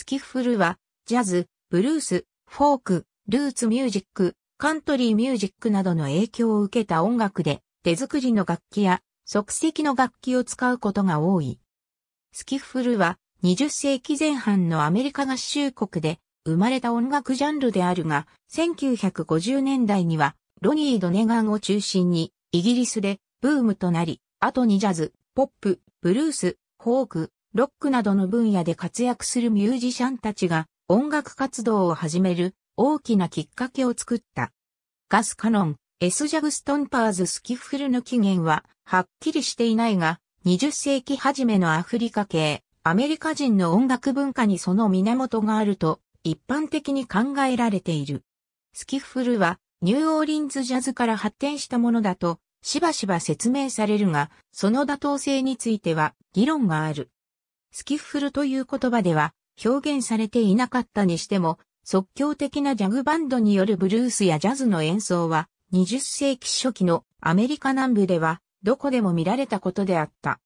スキッフルは、ジャズ、ブルース、フォーク、ルーツミュージック、カントリーミュージックなどの影響を受けた音楽で、手作りの楽器や即席の楽器を使うことが多い。スキッフルは20世紀前半のアメリカ合衆国で生まれた音楽ジャンルであるが、1950年代にはロニー・ドネガンを中心にイギリスでブームとなり、後にジャズ、ポップ、ブルース、フォーク、ロックなどの分野で活躍するミュージシャンたちが音楽活動を始める大きなきっかけを作った。ガスカノン、エスジャグストンパーズスキフルの起源ははっきりしていないが、20世紀初めのアフリカ系、アメリカ人の音楽文化にその源があると一般的に考えられている。スキフルはニューオーリンズジャズから発展したものだとしばしば説明されるが、その妥当性については議論がある。スキッフルという言葉では表現されていなかったにしても、即興的なジャグバンドによるブルースやジャズの演奏は、20世紀初期のアメリカ南部では、どこでも見られたことであった。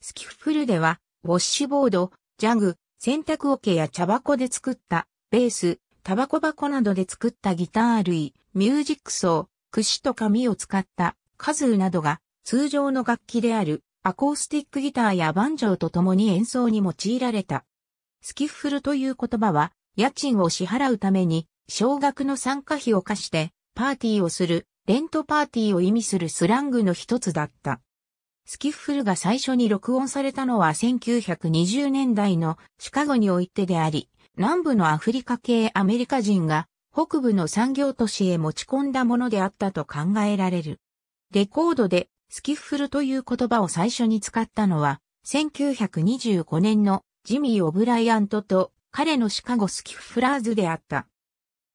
スキッフルでは、ウォッシュボード、ジャグ、洗濯桶や茶箱で作った、ベース、タバコ箱などで作ったギター類、ミュージックソー、櫛と紙を使った、カズーなどが通常の楽器であるアコースティックギターやバンジョーと共に演奏に用いられた。スキッフルという言葉は、家賃を支払うために、少額の参加費を課して、パーティーをする、レントパーティーを意味するスラングの一つだった。スキッフルが最初に録音されたのは1920年代のシカゴにおいてであり、南部のアフリカ系アメリカ人が北部の産業都市へ持ち込んだものであったと考えられる。レコードでスキッフルという言葉を最初に使ったのは、1925年のジミー・オブライアントと彼のシカゴスキッフラーズであった。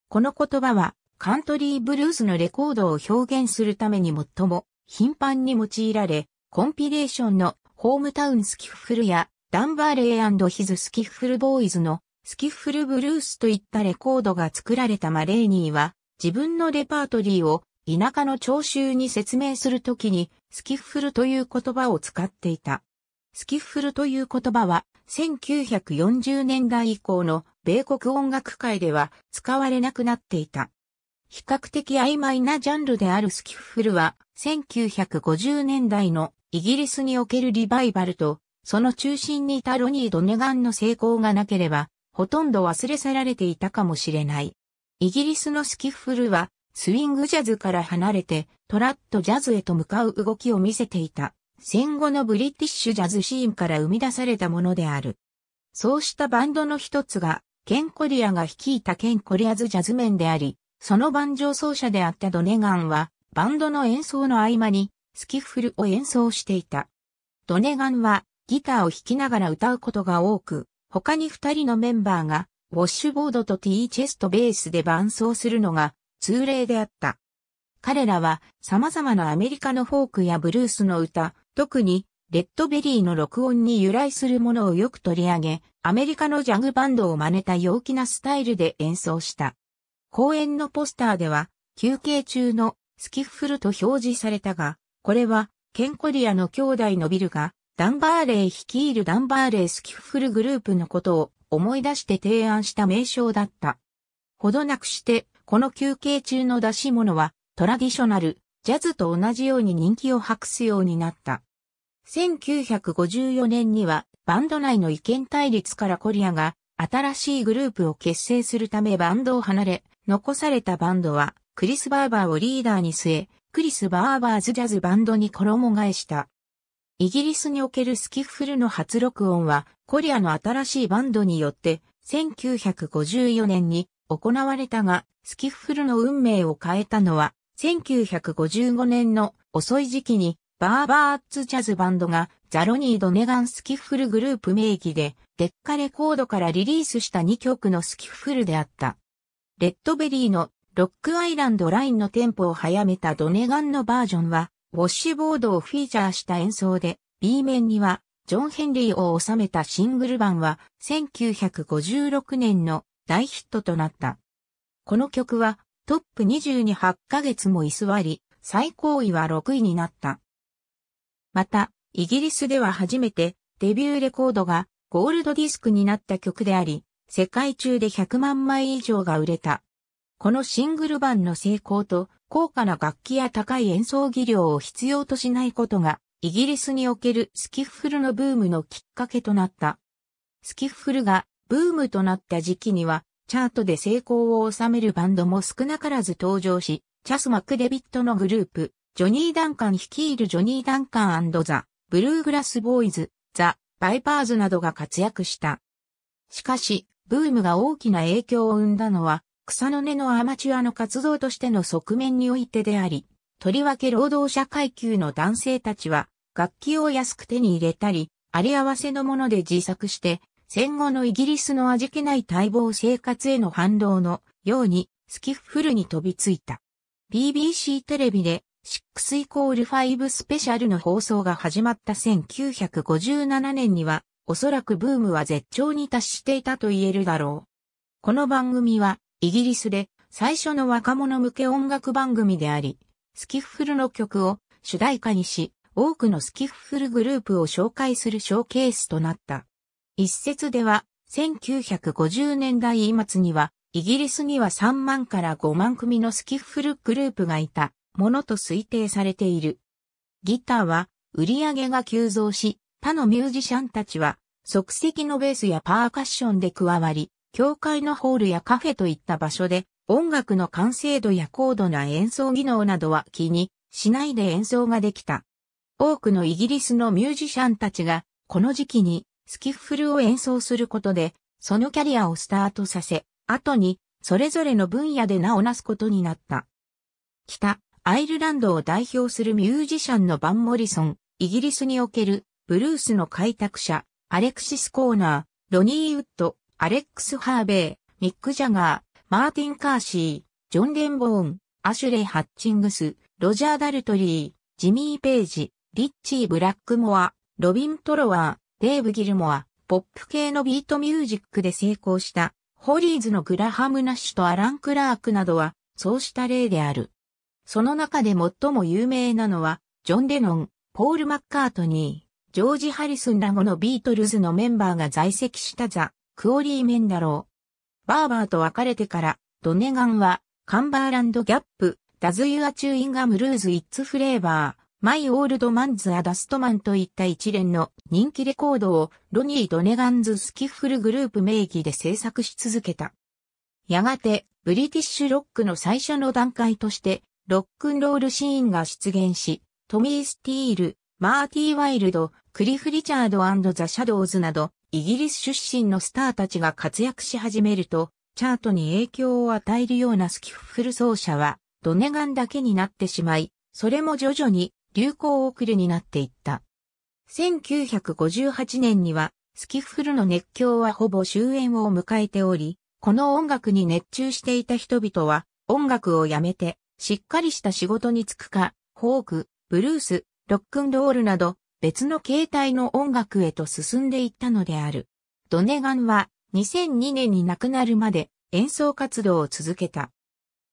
この言葉はカントリーブルースのレコードを表現するために最も頻繁に用いられ、コンピレーションのホームタウンスキッフルやダンバーレイヒズスキッフルボーイズのスキッフルブルースといったレコードが作られたマレーニーは自分のレパートリーを田舎の聴衆に説明するときに、スキッフルという言葉を使っていた。スキッフルという言葉は、1940年代以降の米国音楽界では使われなくなっていた。比較的曖昧なジャンルであるスキッフルは、1950年代のイギリスにおけるリバイバルと、その中心にいたロニー・ドネガンの成功がなければ、ほとんど忘れ去られていたかもしれない。イギリスのスキッフルは、スイングジャズから離れてトラッドジャズへと向かう動きを見せていた戦後のブリティッシュジャズシーンから生み出されたものである。そうしたバンドの一つがケン・コリアが率いたケン・コリアズ・ジャズメンであり、その盤上奏者であったドネガンはバンドの演奏の合間にスキッフルを演奏していた。ドネガンはギターを弾きながら歌うことが多く、他に二人のメンバーがウォッシュボードとティーチェストベースで伴奏するのが通例であった。彼らは様々なアメリカのフォークやブルースの歌、特にレッドベリーの録音に由来するものをよく取り上げ、アメリカのジャグバンドを真似た陽気なスタイルで演奏した。公演のポスターでは、休憩中のスキッフルと表示されたが、これはケンコリアの兄弟のビルが、ダンバーレイ率いるダンバーレイスキッフルグループのことを思い出して提案した名称だった。ほどなくしてこの休憩中の出し物は、トラディショナル、ジャズと同じように人気を博すようになった。1954年には、バンド内の意見対立からコリアが、新しいグループを結成するためバンドを離れ、残されたバンドは、クリス・バーバーをリーダーに据え、クリス・バーバーズ・ジャズバンドに衣替えした。イギリスにおけるスキッフルの初録音は、コリアの新しいバンドによって、1954年に行われたが、スキッフルの運命を変えたのは、1955年の遅い時期に、バーバーツジャズバンドがザロニー・ドネガン・スキッフルグループ名義で、デッカレコードからリリースした2曲のスキッフルであった。レッドベリーのロックアイランドラインのテンポを早めたドネガンのバージョンは、ウォッシュボードをフィーチャーした演奏で、B 面には、ジョン・ヘンリーを収めたシングル版は、1956年の大ヒットとなった。この曲はトップ20に8ヶ月も居座り、最高位は6位になった。また、イギリスでは初めてデビューレコードがゴールドディスクになった曲であり、世界中で100万枚以上が売れた。このシングル版の成功と高価な楽器や高い演奏技量を必要としないことが、イギリスにおけるスキッフルのブームのきっかけとなった。スキッフルがブームとなった時期には、チャートで成功を収めるバンドも少なからず登場し、チャス・マクデビットのグループ、ジョニー・ダンカン率いるジョニー・ダンカンザ・ブルーグラス・ボーイズ、ザ・バイパーズなどが活躍した。しかし、ブームが大きな影響を生んだのは、草の根のアマチュアの活動としての側面においてであり、とりわけ労働者階級の男性たちは、楽器を安く手に入れたり、あり合わせのもので自作して、戦後のイギリスの味気ない待望生活への反動のようにスキッフルに飛びついた。BBC テレビで6イコール5スペシャルの放送が始まった1957年にはおそらくブームは絶頂に達していたと言えるだろう。この番組はイギリスで最初の若者向け音楽番組であり、スキッフルの曲を主題歌にし、多くのスキッフルグループを紹介するショーケースとなった。一説では、1950年代末には、イギリスには3万から5万組のスキッフルグループがいたものと推定されている。ギターは売り上げが急増し、他のミュージシャンたちは即席のベースやパーカッションで加わり、教会のホールやカフェといった場所で音楽の完成度や高度な演奏技能などは気にしないで演奏ができた。多くのイギリスのミュージシャンたちがこの時期にスキッフルを演奏することで、そのキャリアをスタートさせ、後に、それぞれの分野で名を成すことになった。北、アイルランドを代表するミュージシャンのバン・モリソン、イギリスにおける、ブルースの開拓者、アレクシス・コーナー、ロニー・ウッド、アレックス・ハーベイ、ミック・ジャガー、マーティン・カーシー、ジョン・レンボーン、アシュレイ・ハッチングス、ロジャー・ダルトリー、ジミー・ペイジ、リッチー・ブラックモア、ロビン・トロワー、デーブ・ギルモア、ポップ系のビートミュージックで成功した、ホリーズのグラハム・ナッシュとアラン・クラークなどは、そうした例である。その中で最も有名なのは、ジョン・デノン、ポール・マッカートニー、ジョージ・ハリスンらゴのビートルズのメンバーが在籍したザ・クオリー・メンダロー。バーバーと別れてから、ドネガンは、カンバーランド・ギャップ、ダズ・ユア・チューインガム・ルーズ・イッツ・フレーバー、マイ・オールド・マンズ・ア・ダストマンといった一連の人気レコードをロニー・ドネガンズ・スキッフルグループ名義で制作し続けた。やがて、ブリティッシュロックの最初の段階として、ロックンロールシーンが出現し、トミー・スティール、マーティー・ワイルド、クリフ・リチャードザ・シャドウズなど、イギリス出身のスターたちが活躍し始めると、チャートに影響を与えるようなスキッフル奏者は、ドネガンだけになってしまい、それも徐々に流行を送るになっていった。1958年には、スキフルの熱狂はほぼ終焉を迎えており、この音楽に熱中していた人々は、音楽をやめて、しっかりした仕事に就くか、フォーク、ブルース、ロックンロールなど、別の形態の音楽へと進んでいったのである。ドネガンは、2002年に亡くなるまで演奏活動を続けた。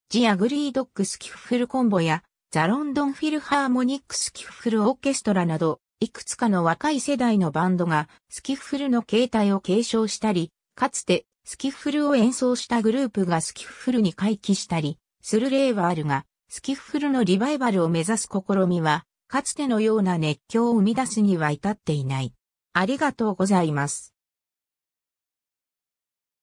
ジアグリードックスキフルコンボやザ・ロンドン・フィルハーモニック・スキッフル・オーケストラなど、いくつかの若い世代のバンドがスキッフルの形態を継承したり、かつてスキッフルを演奏したグループがスキッフルに回帰したりする例はあるが、スキッフルのリバイバルを目指す試みは、かつてのような熱狂を生み出すには至っていない。ありがとうございます。